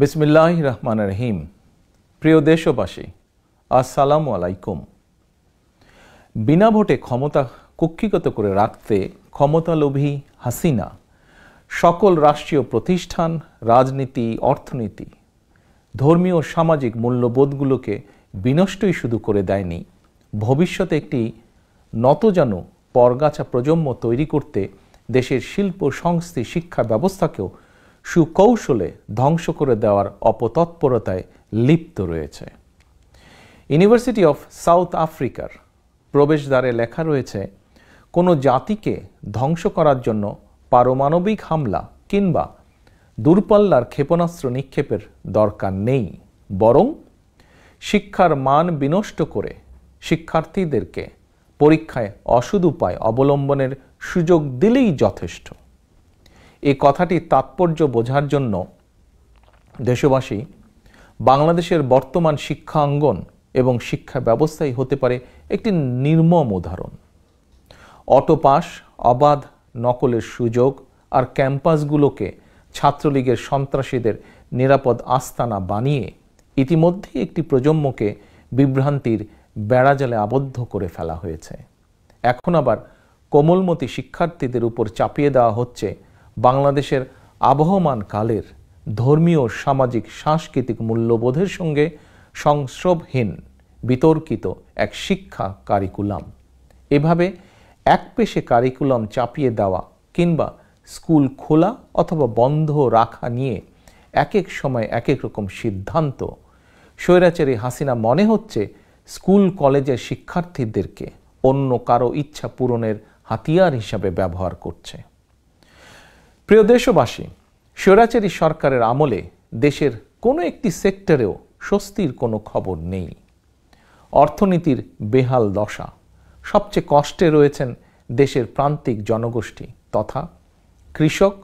বিসমিল্লাহ রহমান রহিম প্রিয় দেশবাসী আসসালামু আলাইকুম বিনা ভোটে ক্ষমতা কক্ষিগত করে রাখতে ক্ষমতালোভী হাসিনা সকল রাষ্ট্রীয় প্রতিষ্ঠান রাজনীতি অর্থনীতি ধর্মীয় সামাজিক মূল্যবোধগুলোকে বিনষ্টই শুধু করে দেয়নি ভবিষ্যতে একটি নতজানু পরগাছা প্রজন্ম তৈরি করতে দেশের শিল্প সংস্থি শিক্ষা ব্যবস্থাকেও সুকৌশলে ধ্বংস করে দেওয়ার অপতৎপরতায় লিপ্ত রয়েছে ইউনিভার্সিটি অফ সাউথ আফ্রিকার প্রবেশদ্বারে লেখা রয়েছে কোনো জাতিকে ধ্বংস করার জন্য পারমাণবিক হামলা কিংবা দূরপাল্লার ক্ষেপণাস্ত্র নিক্ষেপের দরকার নেই বরং শিক্ষার মান বিনষ্ট করে শিক্ষার্থীদেরকে পরীক্ষায় অসুদ উপায় অবলম্বনের সুযোগ দিলেই যথেষ্ট এই কথাটি তাৎপর্য বোঝার জন্য দেশবাসী বাংলাদেশের বর্তমান শিক্ষাঙ্গন এবং শিক্ষা ব্যবস্থাই হতে পারে একটি নির্মম উদাহরণ অটোপাস অবাধ নকলের সুযোগ আর ক্যাম্পাসগুলোকে ছাত্রলীগের সন্ত্রাসীদের নিরাপদ আস্তানা বানিয়ে ইতিমধ্যেই একটি প্রজন্মকে বিভ্রান্তির বেড়াজালে আবদ্ধ করে ফেলা হয়েছে এখন আবার কোমলমতি শিক্ষার্থীদের উপর চাপিয়ে দেওয়া হচ্ছে বাংলাদেশের আবহমান কালের ধর্মীয় সামাজিক সাংস্কৃতিক মূল্যবোধের সঙ্গে সংশ্রবহীন বিতর্কিত এক শিক্ষা কারিকুলাম এভাবে এক পেশে কারিকুলাম চাপিয়ে দেওয়া কিংবা স্কুল খোলা অথবা বন্ধ রাখা নিয়ে এক এক সময় এক এক রকম সিদ্ধান্ত স্বৈরাচারী হাসিনা মনে হচ্ছে স্কুল কলেজের শিক্ষার্থীদেরকে অন্য কারো ইচ্ছা পূরণের হাতিয়ার হিসাবে ব্যবহার করছে প্রিয় দেশবাসী স্বৈরাচারী সরকারের আমলে দেশের কোনো একটি সেক্টরেও স্বস্তির কোনো খবর নেই অর্থনীতির বেহাল দশা সবচেয়ে কষ্টে রয়েছেন দেশের প্রান্তিক জনগোষ্ঠী তথা কৃষক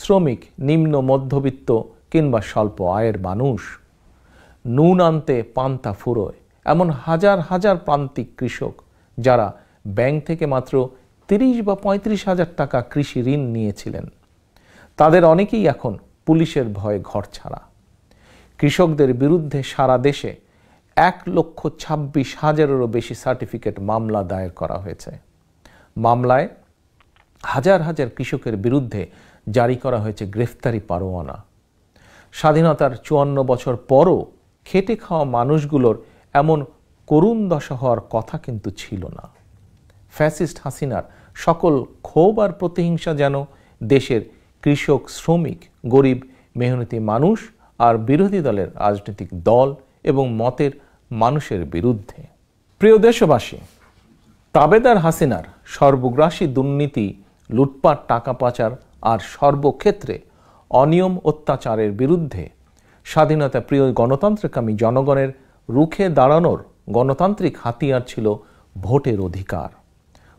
শ্রমিক নিম্ন মধ্যবিত্ত কিংবা স্বল্প আয়ের মানুষ নুন আনতে পান্তা ফুরোয় এমন হাজার হাজার প্রান্তিক কৃষক যারা ব্যাংক থেকে মাত্র তিরিশ বা পঁয়ত্রিশ হাজার টাকা কৃষি ঋণ নিয়েছিলেন তাদের অনেকেই এখন পুলিশের ভয়ে ঘর ছাড়া কৃষকদের বিরুদ্ধে সারা দেশে এক লক্ষ ছাব্বিশ হাজারেরও বেশি সার্টিফিকেট মামলা দায়ের করা হয়েছে মামলায় হাজার হাজার কৃষকের বিরুদ্ধে জারি করা হয়েছে গ্রেফতারি পারোয়ানা স্বাধীনতার চুয়ান্ন বছর পরও খেটে খাওয়া মানুষগুলোর এমন করুণ দশা হওয়ার কথা কিন্তু ছিল না ফ্যাসিস্ট হাসিনার সকল ক্ষোভ আর প্রতিহিংসা যেন দেশের কৃষক শ্রমিক গরিব মেহনতি মানুষ আর বিরোধী দলের রাজনৈতিক দল এবং মতের মানুষের বিরুদ্ধে প্রিয় দেশবাসী তাবেদার হাসিনার সর্বগ্রাসী দুর্নীতি লুটপাট টাকা পাচার আর সর্বক্ষেত্রে অনিয়ম অত্যাচারের বিরুদ্ধে স্বাধীনতা প্রিয় গণতন্ত্রকামী জনগণের রুখে দাঁড়ানোর গণতান্ত্রিক হাতিয়ার ছিল ভোটের অধিকার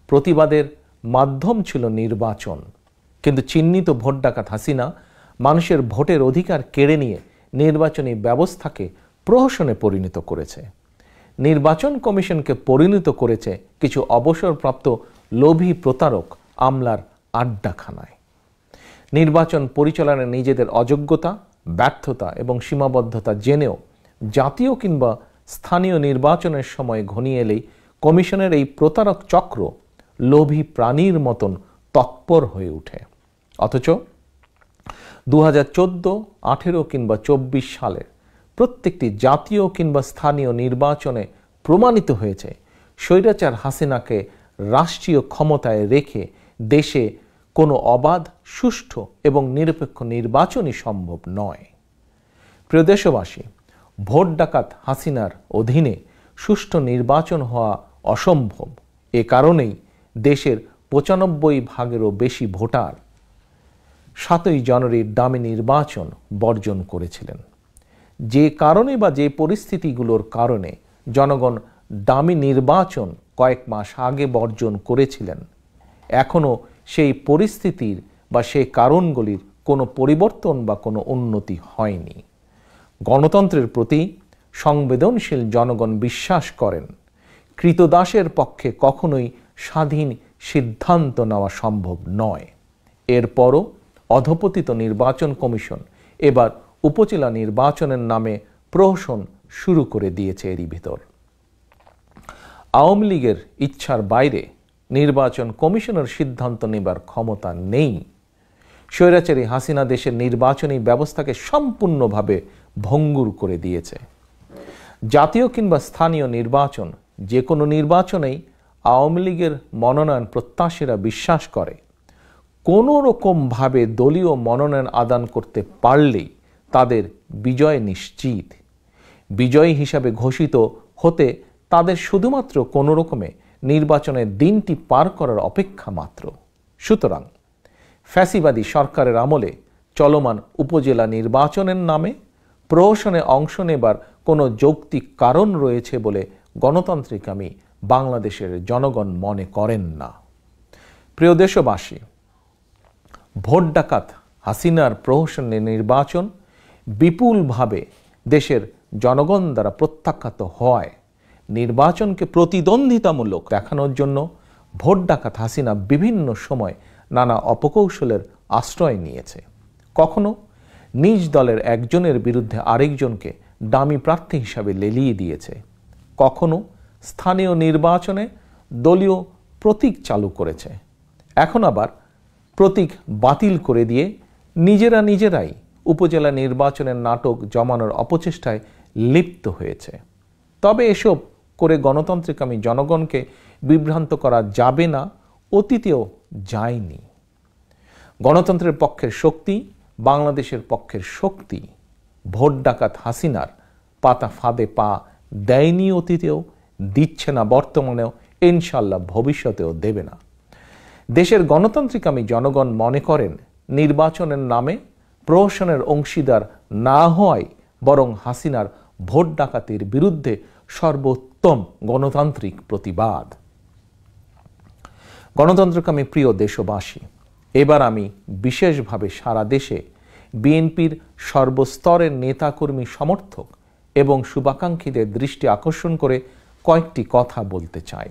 প্রতিবাদের মাধ্যম ছিল নির্বাচন কিন্তু চিহ্নিত ভোট ডাকাত হাসিনা মানুষের ভোটের অধিকার কেড়ে নিয়ে নির্বাচনী ব্যবস্থাকে প্রহসনে পরিণত করেছে নির্বাচন কমিশনকে পরিণত করেছে কিছু অবসরপ্রাপ্ত লোভী প্রতারক আমলার আড্ডাখানায় নির্বাচন পরিচালনায় নিজেদের অযোগ্যতা ব্যর্থতা এবং সীমাবদ্ধতা জেনেও জাতীয় কিংবা স্থানীয় নির্বাচনের সময় ঘনিয়ে এলেই কমিশনের এই প্রতারক চক্র লোভী প্রাণীর মতন তৎপর হয়ে উঠে অথচ দু হাজার চোদ্দো আঠেরো কিংবা চব্বিশ সালে প্রত্যেকটি জাতীয় কিংবা স্থানীয় নির্বাচনে প্রমাণিত হয়েছে স্বৈরাচার হাসিনাকে রাষ্ট্রীয় ক্ষমতায় রেখে দেশে কোনো অবাধ সুষ্ঠু এবং নিরপেক্ষ নির্বাচনই সম্ভব নয় প্রিয় দেশবাসী ভোট ডাকাত হাসিনার অধীনে সুষ্ঠু নির্বাচন হওয়া অসম্ভব এ কারণেই দেশের পঁচানব্বই ভাগেরও বেশি ভোটার সাতই জানুয়ারির দামি নির্বাচন বর্জন করেছিলেন যে কারণে বা যে পরিস্থিতিগুলোর কারণে জনগণ দামি নির্বাচন কয়েক মাস আগে বর্জন করেছিলেন এখনও সেই পরিস্থিতির বা সেই কারণগুলির কোনো পরিবর্তন বা কোনো উন্নতি হয়নি গণতন্ত্রের প্রতি সংবেদনশীল জনগণ বিশ্বাস করেন কৃতদাসের পক্ষে কখনোই স্বাধীন সিদ্ধান্ত নেওয়া সম্ভব নয় এরপরও অধপতিত নির্বাচন কমিশন এবার উপজেলা নির্বাচনের নামে প্রহসন শুরু করে দিয়েছে এরই ভিতর আওয়ামী লীগের ইচ্ছার বাইরে নির্বাচন কমিশনের সিদ্ধান্ত নেবার ক্ষমতা নেই স্বৈরাচারী হাসিনা দেশের নির্বাচনী ব্যবস্থাকে সম্পূর্ণভাবে ভঙ্গুর করে দিয়েছে জাতীয় কিংবা স্থানীয় নির্বাচন যে কোনো নির্বাচনেই আওয়ামী লীগের মনোনয়ন প্রত্যাশীরা বিশ্বাস করে কোনো রকমভাবে দলীয় মনোনয়ন আদান করতে পারলেই তাদের বিজয় নিশ্চিত বিজয়ী হিসাবে ঘোষিত হতে তাদের শুধুমাত্র কোনো রকমে নির্বাচনের দিনটি পার করার অপেক্ষা মাত্র সুতরাং ফ্যাসিবাদী সরকারের আমলে চলমান উপজেলা নির্বাচনের নামে প্রহসনে অংশ নেবার কোনো যৌক্তিক কারণ রয়েছে বলে গণতান্ত্রিক আমি বাংলাদেশের জনগণ মনে করেন না প্রিয় দেশবাসী ভোট ডাকাত হাসিনার প্রহসনে নির্বাচন বিপুলভাবে দেশের জনগণ দ্বারা প্রত্যাখ্যাত হয় নির্বাচনকে প্রতিদ্বন্দ্বিতামূলক দেখানোর জন্য ভোট ডাকাত হাসিনা বিভিন্ন সময় নানা অপকৌশলের আশ্রয় নিয়েছে কখনো নিজ দলের একজনের বিরুদ্ধে আরেকজনকে দামি প্রার্থী হিসাবে লেলিয়ে দিয়েছে কখনো স্থানীয় নির্বাচনে দলীয় প্রতীক চালু করেছে এখন আবার প্রতীক বাতিল করে দিয়ে নিজেরা নিজেরাই উপজেলা নির্বাচনের নাটক জমানোর অপচেষ্টায় লিপ্ত হয়েছে তবে এসব করে আমি জনগণকে বিভ্রান্ত করা যাবে না অতীতেও যায়নি গণতন্ত্রের পক্ষের শক্তি বাংলাদেশের পক্ষের শক্তি ভোট ডাকাত হাসিনার পাতা ফাঁদে পা দেয়নি অতীতেও দিচ্ছে না বর্তমানেও ইনশাল্লাহ ভবিষ্যতেও দেবে না দেশের গণতান্ত্রিক আমি জনগণ মনে করেন নির্বাচনের নামে প্রহসনের অংশীদার না হওয়ায় বরং হাসিনার ভোট ডাকাতির বিরুদ্ধে সর্বোত্তম গণতান্ত্রিক প্রতিবাদ গণতন্ত্রকামী প্রিয় দেশবাসী এবার আমি বিশেষভাবে সারা দেশে বিএনপির সর্বস্তরের নেতাকর্মী সমর্থক এবং শুভাকাঙ্ক্ষীদের দৃষ্টি আকর্ষণ করে কয়েকটি কথা বলতে চাই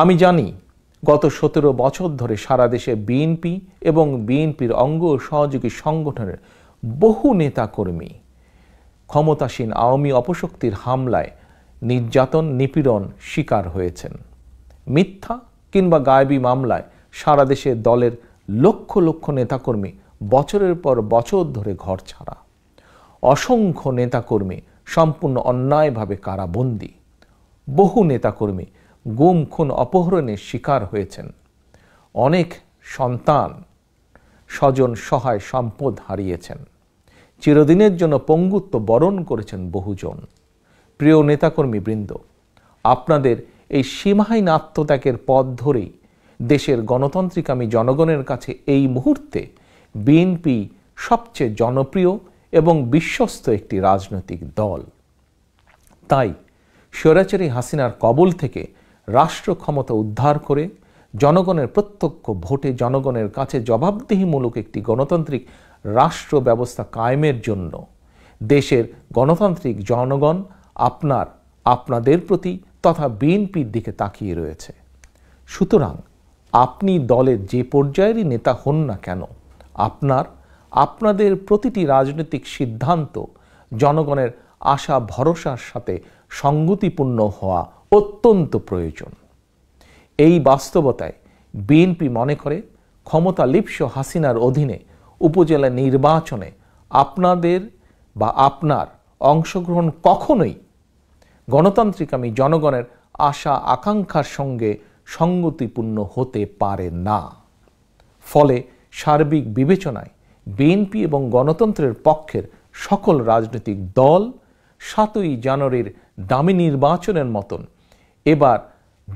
আমি জানি গত সতেরো বছর ধরে সারা দেশে বিএনপি এবং বিএনপির অঙ্গ সহযোগী সংগঠনের বহু নেতাকর্মী ক্ষমতাসীন আওয়ামী অপশক্তির হামলায় নির্যাতন নিপীড়ন শিকার হয়েছেন মিথ্যা কিংবা গায়েবী মামলায় সারা দেশে দলের লক্ষ লক্ষ নেতাকর্মী বছরের পর বছর ধরে ঘর ছাড়া অসংখ্য নেতাকর্মী সম্পূর্ণ অন্যায়ভাবে কারাবন্দী বহু নেতাকর্মী গুম খুন অপহরণের শিকার হয়েছেন অনেক সন্তান স্বজন সহায় সম্পদ হারিয়েছেন চিরদিনের জন্য পঙ্গুত্ব বরণ করেছেন বহুজন প্রিয় নেতাকর্মী বৃন্দ আপনাদের এই সীমাহীন আত্মত্যাগের পথ ধরেই দেশের গণতান্ত্রিকামী জনগণের কাছে এই মুহূর্তে বিএনপি সবচেয়ে জনপ্রিয় এবং বিশ্বস্ত একটি রাজনৈতিক দল তাই স্বৈরাচারী হাসিনার কবল থেকে রাষ্ট্র ক্ষমতা উদ্ধার করে জনগণের প্রত্যক্ষ ভোটে জনগণের কাছে জবাবদিহিমূলক একটি গণতান্ত্রিক রাষ্ট্র ব্যবস্থা কায়েমের জন্য দেশের গণতান্ত্রিক জনগণ আপনার আপনাদের প্রতি তথা বিএনপির দিকে তাকিয়ে রয়েছে সুতরাং আপনি দলের যে পর্যায়েরই নেতা হন না কেন আপনার আপনাদের প্রতিটি রাজনৈতিক সিদ্ধান্ত জনগণের আশা ভরসার সাথে সঙ্গতিপূর্ণ হওয়া অত্যন্ত প্রয়োজন এই বাস্তবতায় বিএনপি মনে করে ক্ষমতা লিপ্স হাসিনার অধীনে উপজেলা নির্বাচনে আপনাদের বা আপনার অংশগ্রহণ কখনোই গণতান্ত্রিক আমি জনগণের আশা আকাঙ্ক্ষার সঙ্গে সঙ্গতিপূর্ণ হতে পারে না ফলে সার্বিক বিবেচনায় বিএনপি এবং গণতন্ত্রের পক্ষের সকল রাজনৈতিক দল সাতই জানুয়ারির দামি নির্বাচনের মতন এবার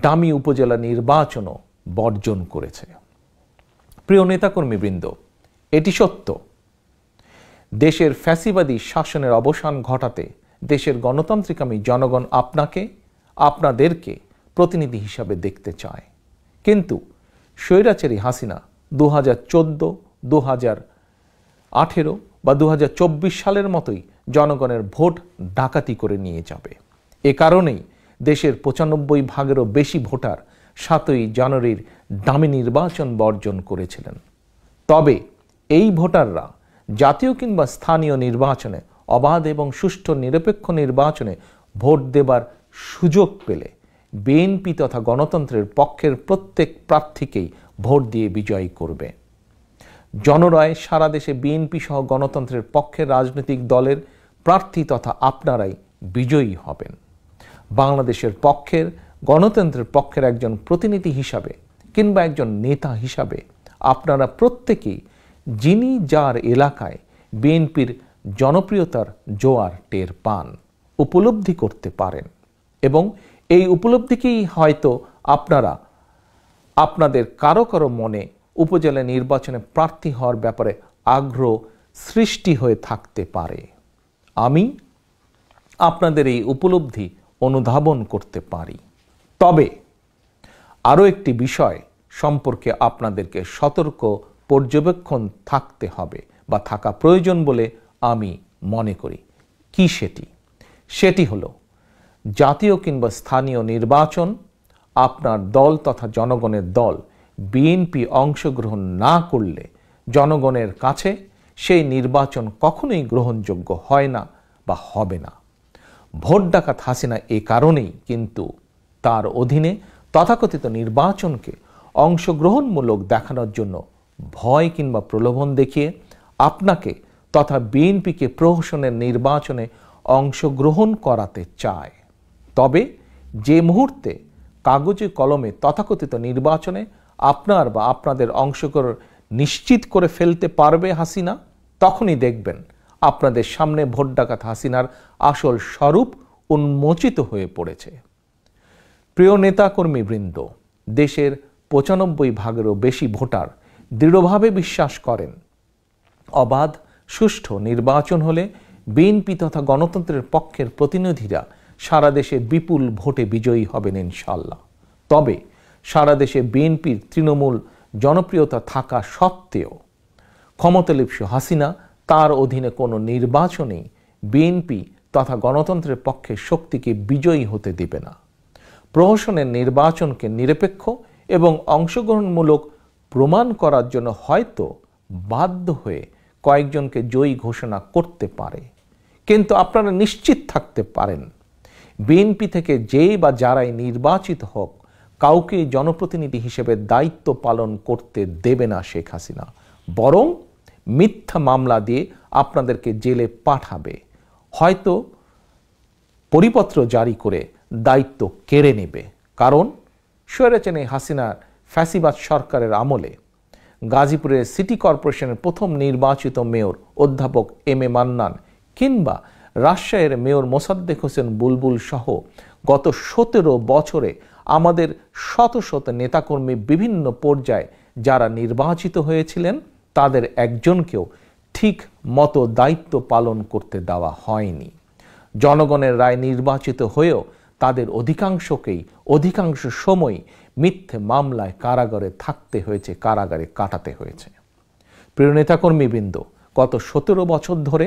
দামি উপজেলা নির্বাচনও বর্জন করেছে প্রিয় নেতাকর্মীবৃন্দ এটি সত্য দেশের ফ্যাসিবাদী শাসনের অবসান ঘটাতে দেশের গণতান্ত্রিকামী জনগণ আপনাকে আপনাদেরকে প্রতিনিধি হিসাবে দেখতে চায় কিন্তু স্বৈরাচারী হাসিনা দু হাজার চোদ্দো দু হাজার আঠেরো বা দু সালের মতোই জনগণের ভোট ডাকাতি করে নিয়ে যাবে এ কারণেই দেশের পঁচানব্বই ভাগেরও বেশি ভোটার সাতই জানুয়ারির দামি নির্বাচন বর্জন করেছিলেন তবে এই ভোটাররা জাতীয় কিংবা স্থানীয় নির্বাচনে অবাধ এবং সুষ্ঠু নিরপেক্ষ নির্বাচনে ভোট দেবার সুযোগ পেলে বিএনপি তথা গণতন্ত্রের পক্ষের প্রত্যেক প্রার্থীকেই ভোট দিয়ে বিজয়ী করবে জনরায় সারা দেশে বিএনপি সহ গণতন্ত্রের পক্ষে রাজনৈতিক দলের প্রার্থী তথা আপনারাই বিজয়ী হবেন বাংলাদেশের পক্ষের গণতন্ত্রের পক্ষের একজন প্রতিনিধি হিসাবে কিংবা একজন নেতা হিসাবে আপনারা প্রত্যেকেই যিনি যার এলাকায় বিএনপির জনপ্রিয়তার জোয়ার টের পান উপলব্ধি করতে পারেন এবং এই উপলব্ধিকেই হয়তো আপনারা আপনাদের কারো কারো মনে উপজেলা নির্বাচনে প্রার্থী হওয়ার ব্যাপারে আগ্রহ সৃষ্টি হয়ে থাকতে পারে আমি আপনাদের এই উপলব্ধি অনুধাবন করতে পারি তবে আরও একটি বিষয় সম্পর্কে আপনাদেরকে সতর্ক পর্যবেক্ষণ থাকতে হবে বা থাকা প্রয়োজন বলে আমি মনে করি কি সেটি সেটি হল জাতীয় কিংবা স্থানীয় নির্বাচন আপনার দল তথা জনগণের দল বিএনপি অংশগ্রহণ না করলে জনগণের কাছে সেই নির্বাচন কখনোই গ্রহণযোগ্য হয় না বা হবে না ভোট ডাকাত হাসিনা এ কারণেই কিন্তু তার অধীনে তথাকথিত নির্বাচনকে অংশগ্রহণমূলক দেখানোর জন্য ভয় কিংবা প্রলোভন দেখিয়ে আপনাকে তথা বিএনপিকে প্রহসনের নির্বাচনে অংশগ্রহণ করাতে চায় তবে যে মুহূর্তে কাগজে কলমে তথাকথিত নির্বাচনে আপনার বা আপনাদের অংশগ্রহণ নিশ্চিত করে ফেলতে পারবে হাসিনা তখনই দেখবেন আপনাদের সামনে ভোট ডাকাত হাসিনার আসল স্বরূপ উন্মোচিত হয়ে পড়েছে প্রিয় নেতাকর্মীবৃন্দ দেশের পঁচানব্বই ভাগেরও বেশি ভোটার দৃঢ়ভাবে বিশ্বাস করেন অবাধ সুষ্ঠু নির্বাচন হলে বিএনপি তথা গণতন্ত্রের পক্ষের প্রতিনিধিরা সারা দেশে বিপুল ভোটে বিজয়ী হবেন ইনশাল্লাহ তবে সারা বিএনপির তৃণমূল জনপ্রিয়তা থাকা সত্ত্বেও ক্ষমতালিপ্সু হাসিনা তার অধীনে কোনো নির্বাচনেই বিএনপি তথা গণতন্ত্রের পক্ষে শক্তিকে বিজয়ী হতে দেবে না প্রহসনের নির্বাচনকে নিরপেক্ষ এবং অংশগ্রহণমূলক প্রমাণ করার জন্য হয়তো বাধ্য হয়ে কয়েকজনকে জয়ী ঘোষণা করতে পারে কিন্তু আপনারা নিশ্চিত থাকতে পারেন বিএনপি থেকে যেই বা যারাই নির্বাচিত হোক কাউকে জনপ্রতিনিধি হিসেবে দায়িত্ব পালন করতে দেবে না শেখ হাসিনা বরং মিথ্যা মামলা দিয়ে আপনাদেরকে জেলে পাঠাবে হয়তো পরিপত্র জারি করে দায়িত্ব কেড়ে নেবে কারণ সোয়ারেচেনে হাসিনার ফ্যাসিবাদ সরকারের আমলে গাজীপুরের সিটি কর্পোরেশনের প্রথম নির্বাচিত মেয়র অধ্যাপক এম এ মান্নান কিংবা রাজশাহীর মেয়র মোসাদ্দেক হোসেন বুলবুল সহ গত সতেরো বছরে আমাদের শত শত নেতাকর্মী বিভিন্ন পর্যায়ে যারা নির্বাচিত হয়েছিলেন তাদের একজনকেও ঠিক মতো দায়িত্ব পালন করতে দেওয়া হয়নি জনগণের রায় নির্বাচিত হয়েও তাদের অধিকাংশকেই অধিকাংশ সময় মিথ্যে মামলায় কারাগারে থাকতে হয়েছে কারাগারে কাটাতে হয়েছে প্রিয় নেতাকর্মীবৃন্দ গত সতেরো বছর ধরে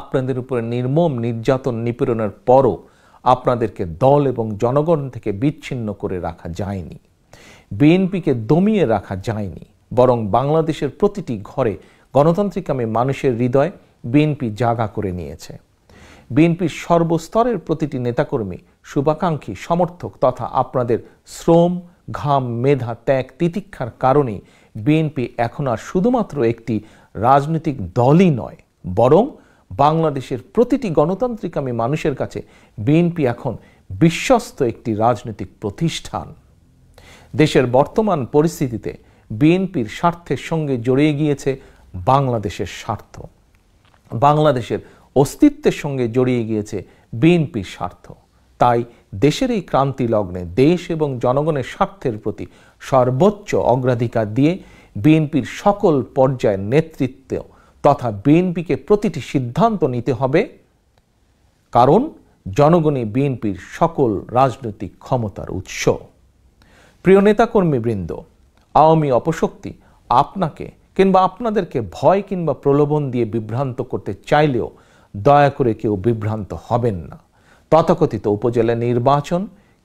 আপনাদের উপরে নির্মম নির্যাতন নিপীড়নের পরও আপনাদেরকে দল এবং জনগণ থেকে বিচ্ছিন্ন করে রাখা যায়নি বিএনপিকে দমিয়ে রাখা যায়নি বরং বাংলাদেশের প্রতিটি ঘরে গণতান্ত্রিক আমি মানুষের হৃদয় বিএনপি জাগা করে নিয়েছে বিএনপির সর্বস্তরের প্রতিটি নেতাকর্মী শুভাকাঙ্ক্ষী সমর্থক তথা আপনাদের শ্রম ঘাম মেধা ত্যাগ তিতিক্ষার কারণে বিএনপি এখন আর শুধুমাত্র একটি রাজনৈতিক দলই নয় বরং বাংলাদেশের প্রতিটি গণতান্ত্রিকামী মানুষের কাছে বিএনপি এখন বিশ্বস্ত একটি রাজনৈতিক প্রতিষ্ঠান দেশের বর্তমান পরিস্থিতিতে বিএনপির স্বার্থের সঙ্গে জড়িয়ে গিয়েছে বাংলাদেশের স্বার্থ বাংলাদেশের অস্তিত্বের সঙ্গে জড়িয়ে গিয়েছে বিএনপির স্বার্থ তাই দেশের এই ক্রান্তি লগ্নে দেশ এবং জনগণের স্বার্থের প্রতি সর্বোচ্চ অগ্রাধিকার দিয়ে বিএনপির সকল পর্যায়ের নেতৃত্ব তথা বিএনপিকে প্রতিটি সিদ্ধান্ত নিতে হবে কারণ জনগণই বিএনপির সকল রাজনৈতিক ক্ষমতার উৎস প্রিয় নেতাকর্মীবৃন্দ আওয়ামী অপশক্তি আপনাকে কিংবা আপনাদেরকে ভয় কিংবা প্রলোভন দিয়ে বিভ্রান্ত করতে চাইলেও দয়া করে কেউ বিভ্রান্ত হবেন না তথাকথিত উপজেলা নির্বাচন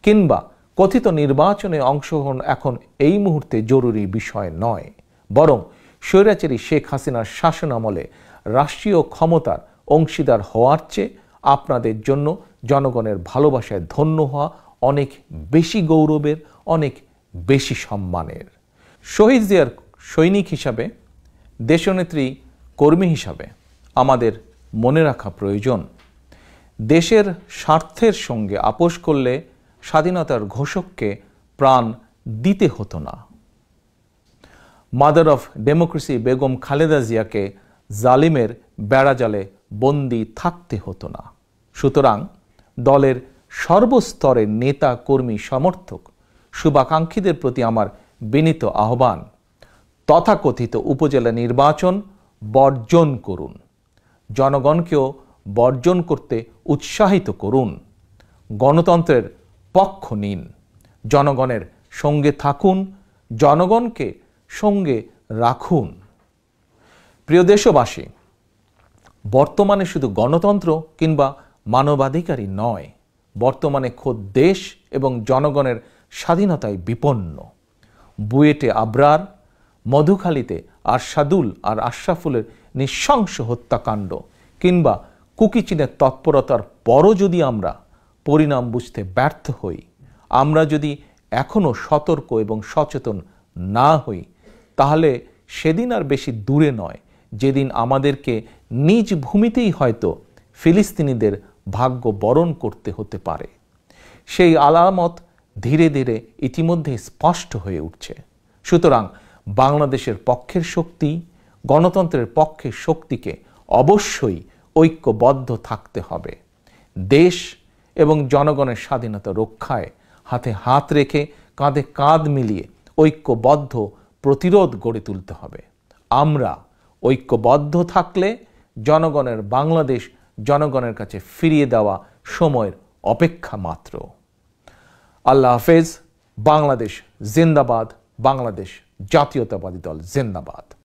কিংবা কথিত নির্বাচনে অংশগ্রহণ এখন এই মুহূর্তে জরুরি বিষয় নয় বরং স্বৈরাচারী শেখ হাসিনার শাসন আমলে রাষ্ট্রীয় ক্ষমতার অংশীদার হওয়ার চেয়ে আপনাদের জন্য জনগণের ভালোবাসায় ধন্য হওয়া অনেক বেশি গৌরবের অনেক বেশি সম্মানের শহীদ জিয়ার সৈনিক হিসাবে দেশনেত্রী কর্মী হিসাবে আমাদের মনে রাখা প্রয়োজন দেশের স্বার্থের সঙ্গে আপোষ করলে স্বাধীনতার ঘোষককে প্রাণ দিতে হতো না mother of democracy Begum Khaleda জিয়াকে জালিমের বেড়াজালে বন্দি থাকতে হতো না সুতরাং দলের সর্বস্তরের নেতা কর্মী সমর্থক শুভাকাঙ্ক্ষীদের প্রতি আমার বিনীত আহ্বান তথাকথিত উপজেলা নির্বাচন বর্জন করুন জনগণকেও বর্জন করতে উৎসাহিত করুন গণতন্ত্রের পক্ষ নিন জনগণের সঙ্গে থাকুন জনগণকে সঙ্গে রাখুন প্রিয় দেশবাসী বর্তমানে শুধু গণতন্ত্র কিংবা মানবাধিকারই নয় বর্তমানে খোদ দেশ এবং জনগণের স্বাধীনতায় বিপন্ন বুয়েটে আবরার মধুখালীতে আরশাদুল আর আশরাফুলের নিঃশংস হত্যাকাণ্ড কিংবা কুকিচিনের তৎপরতার পরও যদি আমরা পরিণাম বুঝতে ব্যর্থ হই আমরা যদি এখনও সতর্ক এবং সচেতন না হই তাহলে সেদিন আর বেশি দূরে নয় যেদিন আমাদেরকে নিজ ভূমিতেই হয়তো ফিলিস্তিনিদের ভাগ্য বরণ করতে হতে পারে সেই আলামত ধীরে ধীরে ইতিমধ্যে স্পষ্ট হয়ে উঠছে সুতরাং বাংলাদেশের পক্ষের শক্তি গণতন্ত্রের পক্ষের শক্তিকে অবশ্যই ঐক্যবদ্ধ থাকতে হবে দেশ এবং জনগণের স্বাধীনতা রক্ষায় হাতে হাত রেখে কাঁধে কাঁধ মিলিয়ে ঐক্যবদ্ধ প্রতিরোধ গড়ে তুলতে হবে আমরা ঐক্যবদ্ধ থাকলে জনগণের বাংলাদেশ জনগণের কাছে ফিরিয়ে দেওয়া সময়ের অপেক্ষা মাত্র আল্লাহ হাফেজ বাংলাদেশ জিন্দাবাদ বাংলাদেশ জাতীয়তাবাদী দল জিন্দাবাদ